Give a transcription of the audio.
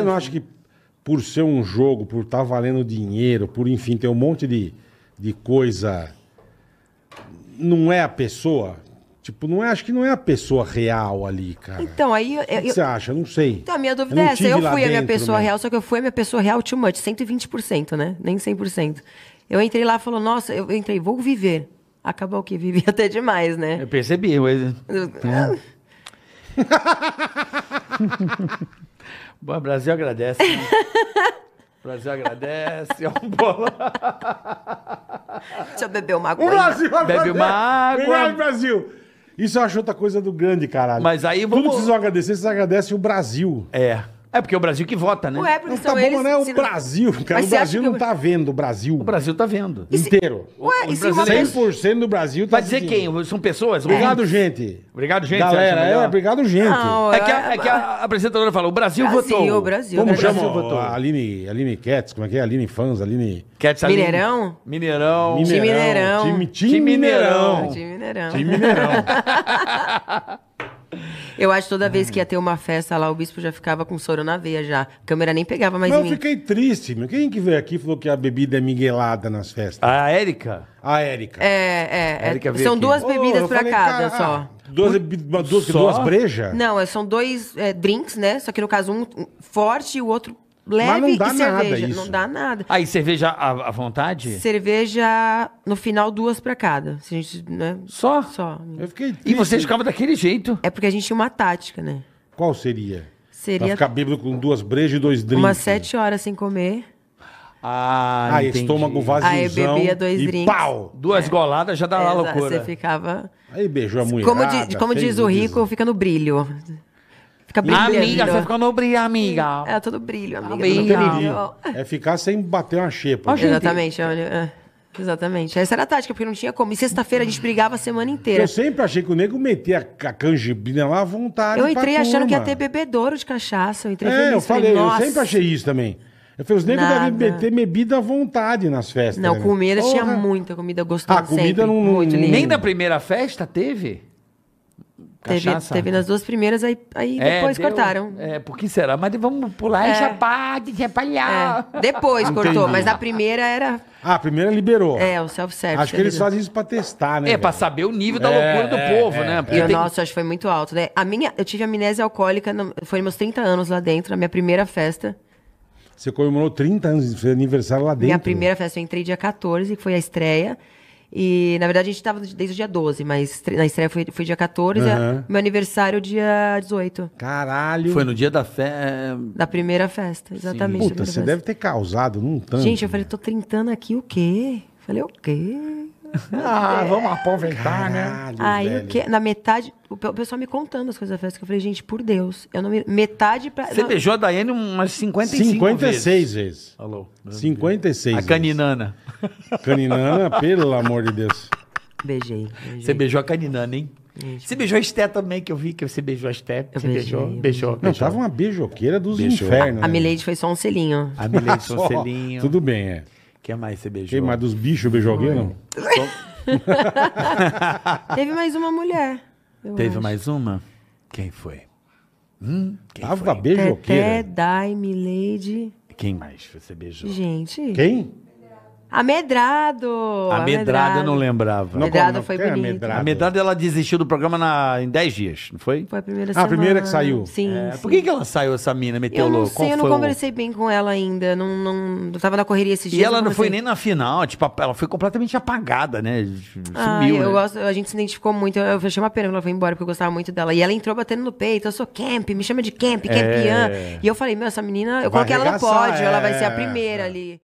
você não acha que por ser um jogo, por estar tá valendo dinheiro, por enfim, ter um monte de, de coisa, não é a pessoa? Tipo, não é, acho que não é a pessoa real ali, cara. Então, aí. o que, eu, você acha? Não sei. Então, a minha dúvida eu é essa. Eu fui a minha pessoa mesmo. Né? real, só que eu fui a minha pessoa real too much, 120%, né? Nem 100%. Eu entrei lá e falou, nossa, eu entrei, vou viver. Acabou que vivi até demais, né? Eu percebi, mas. Eu... É. Né? Bom, o Brasil agradece. Né? O Brasil agradece, é um bolo. Deixa eu beber uma água. O Brasil agradece. Bebe uma água. Obrigado, Brasil. Isso eu acho outra coisa do grande, caralho. Mas aí vamos... Tudo que vocês vão agradecer, vocês agradecem o Brasil. É. É porque é o Brasil que vota, né? Ué, porque não tá são tá eles, bom, né? O se não- Brasil, cara. o Brasil não eu- tá vendo o Brasil O Brasil tá vendo. E se- inteiro. Ué, e se uma 100% é do Brasil tá Vai dizer assistindo. quem? São pessoas? Obrigado, gente. Obrigado, gente. Galera, é, obrigado, gente. Não, É que, a, é, é que a apresentadora falou: o Brasil, Brasil, votou. Brasil. Como Brasil. chama votou. a Aline, Aline como é que é? Aline Fans, Aline... Quer dizer, Mineirão? Mineirão. Mineirão. Time, Mineirão. Time Mineirão. Mineirão. Time Mineirão. Time Mineirão. Eu acho que toda vez que ia ter uma festa lá, o bispo já ficava com soro na veia já. A câmera nem pegava mais Mas em eu mim. fiquei triste, meu. Quem que veio aqui e falou que a bebida é miguelada nas festas? A Érica? A Érica. É, é. é. Érica veio são aqui. duas bebidas eu pra falei, cada cara, só. Ah, duas, duas, duas brejas? Não, é, são dois é, drinks, né? Só que no caso, um forte e o outro leve Mas não dá e cerveja. Nada isso. Não dá nada. Aí, ah, cerveja à, à vontade? Cerveja, no final, duas pra cada. Se a gente, né? Só? Só. Eu fiquei E você ficava daquele jeito. É porque a gente tinha uma tática, né? Qual seria? Seria. Pra ficar bêbado com duas brejas e dois drinks. Umas sete horas sem comer. Ah, ah estômago vazio. Aí bebia dois e drinks. Pau! Duas é. goladas já dá é, lá loucura. Você ficava. Aí beijou a mulher. Como, como diz o Rico, fica no brilho. Fica brilhando. Amiga, você ficou no brilho, amiga. É, todo brilho, amiga. brilho. É ficar sem bater uma xepa. Exatamente, olha. É. Exatamente. Essa era a tática, porque não tinha como. E sexta-feira a gente brigava a semana inteira. Eu sempre achei que o nego metia a canjibina lá à vontade. Eu entrei achando que ia ter bebedouro de cachaça. Eu entrei É, eu falei, eu assim, sempre achei isso também. Eu falei, os negros Nada. devem meter bebida à vontade nas festas. Não, né? comida Porra. tinha muita comida gostosa. A ah, comida sempre, não, muito Nem na primeira festa teve? Teve, teve nas duas primeiras, aí, aí é, depois deu, cortaram. É, por que será? Mas vamos pular é. e chapar, de chapalhar. É, é. Depois Entendi. cortou, mas na primeira era. Ah, a primeira liberou. É, o self-service. Acho que eles né? fazem isso pra testar, né? É, velho? pra saber o nível da é, loucura do é, povo, né? nossa e o tem... nosso, acho que foi muito alto, né? A minha, eu tive amnésia alcoólica, foi meus 30 anos lá dentro, na minha primeira festa. Você comemorou 30 anos de aniversário lá dentro. Minha né? primeira festa, eu entrei dia 14, que foi a estreia. E, na verdade, a gente tava desde o dia 12, mas na estreia foi, foi dia 14, é meu aniversário dia 18. Caralho. Foi no dia da festa Da primeira festa, exatamente. Puta, você festa. deve ter causado num tanto. Gente, eu falei, né? tô 30 aqui, o quê? Falei, o quê? Ah, é. vamos aproveitar, né? Caralho, né? Aí velho. o que? Na metade, o pessoal me contando as coisas da festa, que eu falei, gente, por Deus, eu não me. Metade pra. Você não... beijou a Daiane umas 55 56 vezes. vezes. Alô. 56 A caninana. Vezes. Caninana, pelo amor de Deus. Beijei, Você beijou a caninana, hein? Você beijou a Esté também, que eu vi que você beijou a Esté. Você beijei, beijou, beijou, beijou. Não, tava uma beijoqueira dos infernos. A, né? a Milady foi só um selinho. A Milady foi um selinho. Tudo bem, é. Quem mais você beijou? Quem mais dos bichos beijou alguém, não? Teve mais uma mulher. Teve acho. mais uma? Quem foi? Hum, quem Tava foi? beijoqueira. Tete, Dai, Milady. Quem mais você beijou? Gente. Quem? Amedrado. Amedrado, eu não lembrava. Amedrado é foi é bonito. Amedrado. Amedrado, ela desistiu do programa na, em 10 dias, não foi? Foi a primeira semana. Ah, a primeira que saiu? Sim. É. sim. Por que, que ela saiu, essa mina, meteu Eu não sei, eu não conversei o... bem com ela ainda. Não, não, tava na correria esses dias. E ela não, não foi nem na final, tipo, ela foi completamente apagada, né? Ah, Sumiu, ah, eu né? gosto, a gente se identificou muito. Eu fechei uma pena quando ela foi embora, porque eu gostava muito dela. E ela entrou batendo no peito, eu sou camp, me chama de camp, campeã. É. E eu falei, meu, essa menina, eu vai coloquei ela no pódio, é. ela vai ser a é. primeira ali.